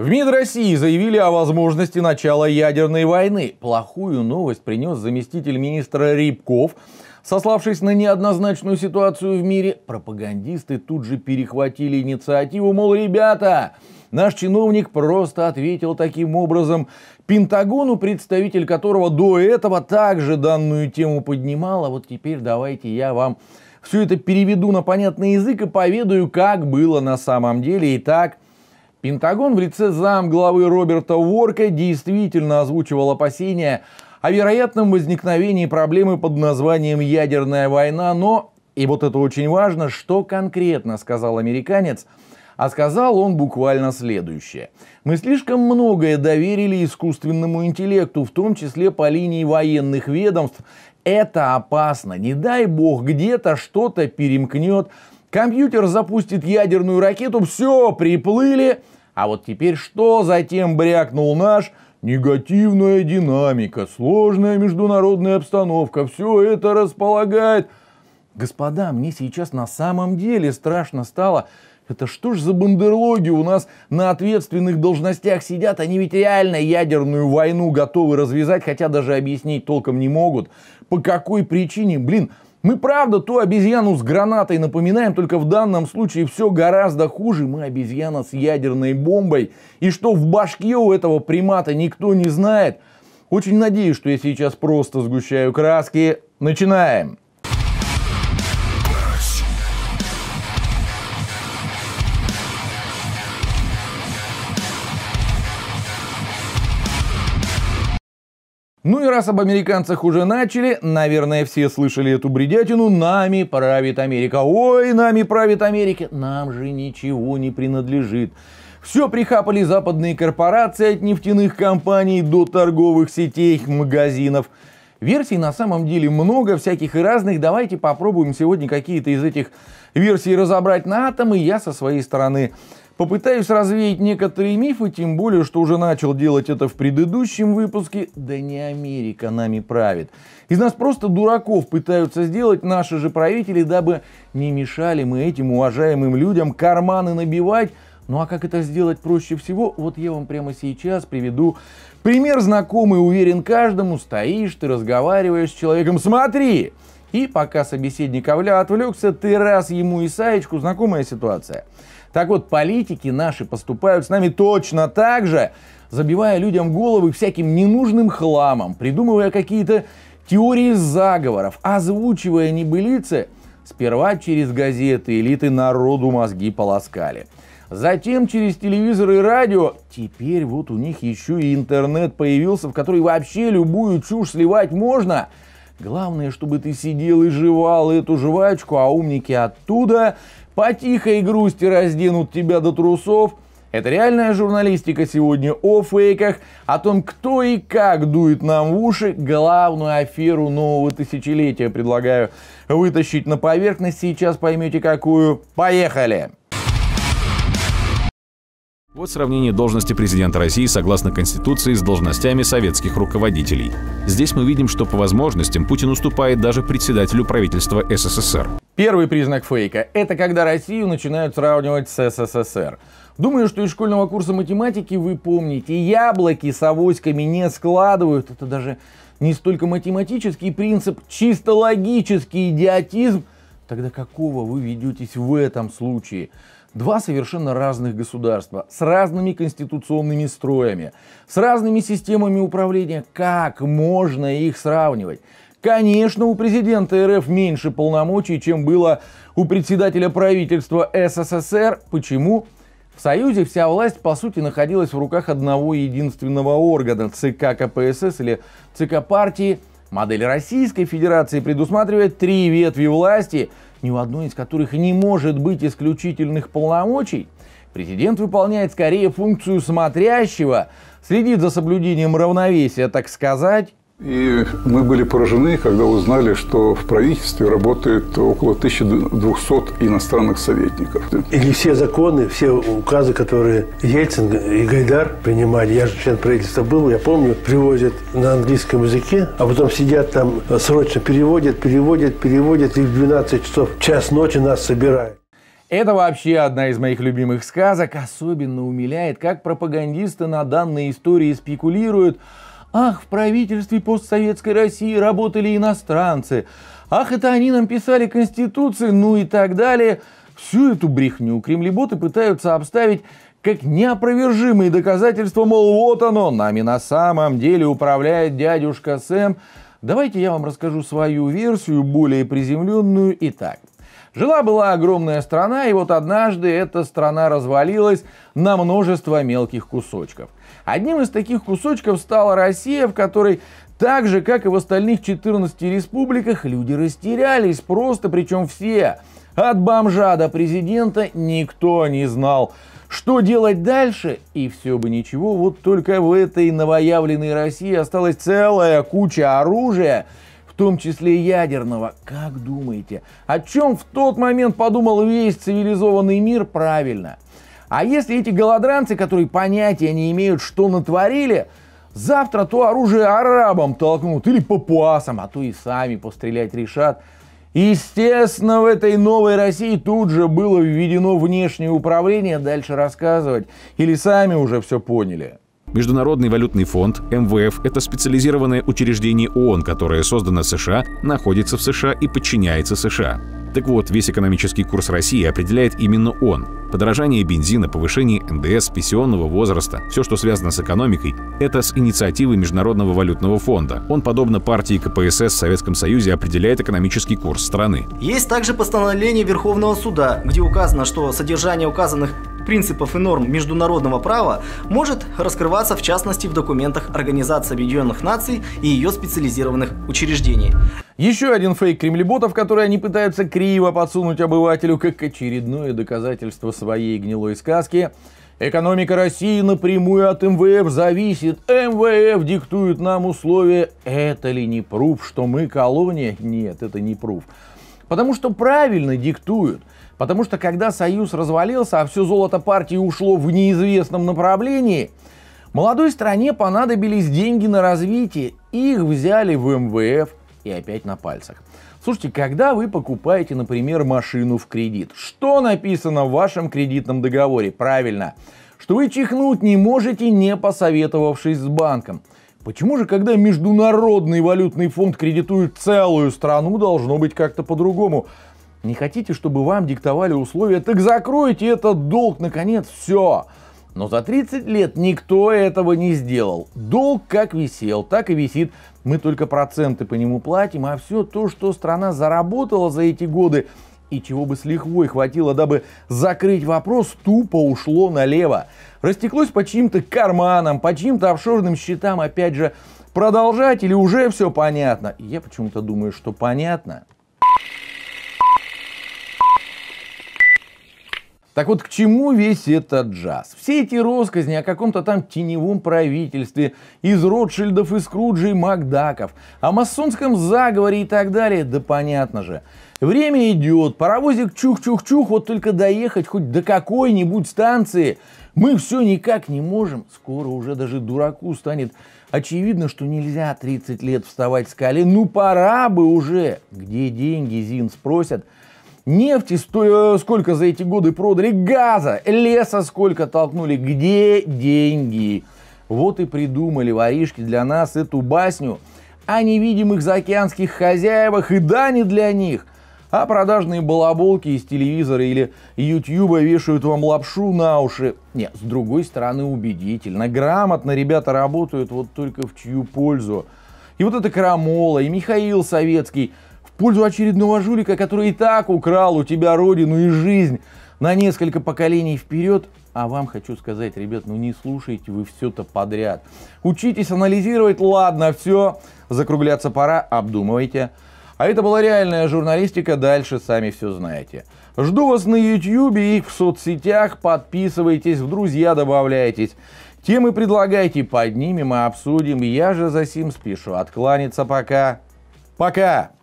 В МИД России заявили о возможности начала ядерной войны. Плохую новость принес заместитель министра Рябков. Сославшись на неоднозначную ситуацию в мире, пропагандисты тут же перехватили инициативу, мол, ребята, наш чиновник просто ответил таким образом. Пентагону, представитель которого до этого также данную тему поднимал, а вот теперь давайте я вам все это переведу на понятный язык и поведаю, как было на самом деле. Итак, так Пентагон в лице зам главы Роберта Уорка действительно озвучивал опасения о вероятном возникновении проблемы под названием «ядерная война», но, и вот это очень важно, что конкретно сказал американец, а сказал он буквально следующее. Мы слишком многое доверили искусственному интеллекту, в том числе по линии военных ведомств. Это опасно. Не дай бог где-то что-то перемкнет Компьютер запустит ядерную ракету, все, приплыли. А вот теперь что затем брякнул наш? Негативная динамика, сложная международная обстановка, все это располагает. Господа, мне сейчас на самом деле страшно стало. Это что ж за бандерлоги у нас на ответственных должностях сидят? Они ведь реально ядерную войну готовы развязать, хотя даже объяснить толком не могут. По какой причине, блин, мы правда ту обезьяну с гранатой напоминаем, только в данном случае все гораздо хуже. Мы обезьяна с ядерной бомбой. И что в башке у этого примата никто не знает. Очень надеюсь, что я сейчас просто сгущаю краски. Начинаем. Ну и раз об американцах уже начали, наверное, все слышали эту бредятину «Нами правит Америка». Ой, нами правит Америка. Нам же ничего не принадлежит. Все прихапали западные корпорации от нефтяных компаний до торговых сетей, магазинов. Версий на самом деле много, всяких и разных. Давайте попробуем сегодня какие-то из этих версий разобрать на атомы. Я со своей стороны Попытаюсь развеять некоторые мифы, тем более, что уже начал делать это в предыдущем выпуске. Да не Америка нами правит. Из нас просто дураков пытаются сделать наши же правители, дабы не мешали мы этим уважаемым людям карманы набивать. Ну а как это сделать проще всего? Вот я вам прямо сейчас приведу пример знакомый, уверен каждому. Стоишь, ты разговариваешь с человеком. Смотри! И пока собеседник Авля отвлекся, ты раз ему и Саечку, знакомая ситуация. Так вот, политики наши поступают с нами точно так же, забивая людям головы всяким ненужным хламом, придумывая какие-то теории заговоров, озвучивая небылицы, сперва через газеты элиты народу мозги полоскали. Затем через телевизор и радио. Теперь вот у них еще и интернет появился, в который вообще любую чушь сливать можно – Главное, чтобы ты сидел и жевал эту жвачку, а умники оттуда по тихой грусти разденут тебя до трусов. Это реальная журналистика сегодня о фейках, о том, кто и как дует нам в уши. Главную аферу нового тысячелетия предлагаю вытащить на поверхность. Сейчас поймете, какую. Поехали! Вот сравнение должности президента России согласно Конституции с должностями советских руководителей. Здесь мы видим, что по возможностям Путин уступает даже председателю правительства СССР. Первый признак фейка – это когда Россию начинают сравнивать с СССР. Думаю, что из школьного курса математики вы помните, яблоки с авоськами не складывают. Это даже не столько математический принцип, чисто логический идиотизм. Тогда какого вы ведетесь в этом случае? Два совершенно разных государства, с разными конституционными строями, с разными системами управления. Как можно их сравнивать? Конечно, у президента РФ меньше полномочий, чем было у председателя правительства СССР. Почему? В Союзе вся власть, по сути, находилась в руках одного единственного органа – ЦК КПСС или ЦК партии. Модель Российской Федерации предусматривает три ветви власти – ни у одной из которых не может быть исключительных полномочий, Президент выполняет скорее функцию смотрящего, следит за соблюдением равновесия, так сказать, и мы были поражены, когда узнали, что в правительстве работает около 1200 иностранных советников. И все законы, все указы, которые Ельцин и Гайдар принимали, я же член правительства был, я помню, привозят на английском языке, а потом сидят там, э, срочно переводят, переводят, переводят, и в 12 часов, час ночи нас собирают. Это вообще одна из моих любимых сказок. Особенно умиляет, как пропагандисты на данной истории спекулируют – Ах, в правительстве постсоветской России работали иностранцы. Ах, это они нам писали Конституцию, ну и так далее. Всю эту брехню кремлеботы пытаются обставить как неопровержимые доказательства, мол, вот оно, нами на самом деле управляет дядюшка Сэм. Давайте я вам расскажу свою версию, более приземленную. Итак, Жила-была огромная страна, и вот однажды эта страна развалилась на множество мелких кусочков. Одним из таких кусочков стала Россия, в которой так же, как и в остальных 14 республиках, люди растерялись просто, причем все. От бомжа до президента никто не знал, что делать дальше, и все бы ничего, вот только в этой новоявленной России осталась целая куча оружия, том числе ядерного. Как думаете, о чем в тот момент подумал весь цивилизованный мир правильно? А если эти голодранцы, которые понятия не имеют, что натворили, завтра то оружие арабам толкнут или папуасам, а то и сами пострелять решат, Естественно, в этой новой России тут же было введено внешнее управление, дальше рассказывать, или сами уже все поняли. Международный валютный фонд, МВФ – это специализированное учреждение ООН, которое создано США, находится в США и подчиняется США. Так вот, весь экономический курс России определяет именно он. Подорожание бензина, повышение НДС, пенсионного возраста, все, что связано с экономикой, это с инициативы Международного валютного фонда. Он, подобно партии КПСС в Советском Союзе, определяет экономический курс страны. Есть также постановление Верховного суда, где указано, что содержание указанных принципов и норм международного права может раскрываться в частности в документах Организации Объединенных Наций и ее специализированных учреждений. Еще один фейк кремлеботов, который они пытаются криво подсунуть обывателю как очередное доказательство своей гнилой сказки, Экономика России напрямую от МВФ зависит. МВФ диктует нам условия. Это ли не пруф, что мы колония? Нет, это не пруф. Потому что правильно диктуют. Потому что когда Союз развалился, а все золото партии ушло в неизвестном направлении, молодой стране понадобились деньги на развитие. Их взяли в МВФ и опять на пальцах. Слушайте, когда вы покупаете, например, машину в кредит, что написано в вашем кредитном договоре? Правильно, что вы чихнуть не можете, не посоветовавшись с банком. Почему же, когда Международный валютный фонд кредитует целую страну, должно быть как-то по-другому? Не хотите, чтобы вам диктовали условия, так закройте этот долг, наконец, все. Но за 30 лет никто этого не сделал. Долг как висел, так и висит. Мы только проценты по нему платим, а все то, что страна заработала за эти годы, и чего бы с лихвой хватило, дабы закрыть вопрос, тупо ушло налево. Растеклось по чьим-то карманам, по чьим-то офшорным счетам, опять же, продолжать или уже все понятно? Я почему-то думаю, что понятно. Так вот, к чему весь этот джаз? Все эти росказни о каком-то там теневом правительстве, из Ротшильдов и Скруджей Макдаков, о масонском заговоре и так далее, да понятно же. Время идет, паровозик чух-чух-чух, вот только доехать хоть до какой-нибудь станции, мы все никак не можем. Скоро уже даже дураку станет очевидно, что нельзя 30 лет вставать с колен. Ну пора бы уже. Где деньги, Зин, спросят. Нефти э, сколько за эти годы продали, газа, леса сколько толкнули, где деньги? Вот и придумали воришки для нас эту басню о невидимых заокеанских хозяевах и дани для них. А продажные балаболки из телевизора или ютьюба вешают вам лапшу на уши. Не, с другой стороны убедительно. Грамотно ребята работают, вот только в чью пользу. И вот это Крамола, и Михаил Советский – пользу очередного жулика, который и так украл у тебя родину и жизнь на несколько поколений вперед. А вам хочу сказать, ребят, ну не слушайте вы все-то подряд. Учитесь анализировать, ладно, все, закругляться пора, обдумывайте. А это была реальная журналистика, дальше сами все знаете. Жду вас на YouTube и в соцсетях, подписывайтесь, в друзья добавляйтесь. Темы предлагайте, поднимем и обсудим. Я же за сим спешу откланяться пока. Пока!